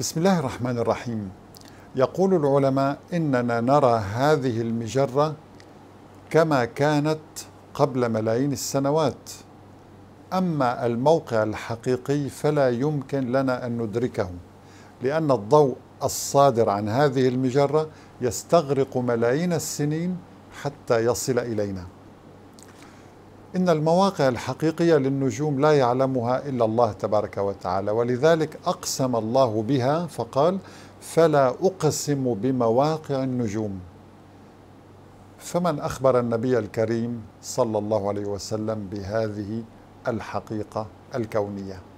بسم الله الرحمن الرحيم يقول العلماء إننا نرى هذه المجرة كما كانت قبل ملايين السنوات أما الموقع الحقيقي فلا يمكن لنا أن ندركه لأن الضوء الصادر عن هذه المجرة يستغرق ملايين السنين حتى يصل إلينا إن المواقع الحقيقية للنجوم لا يعلمها إلا الله تبارك وتعالى ولذلك أقسم الله بها فقال فلا أقسم بمواقع النجوم فمن أخبر النبي الكريم صلى الله عليه وسلم بهذه الحقيقة الكونية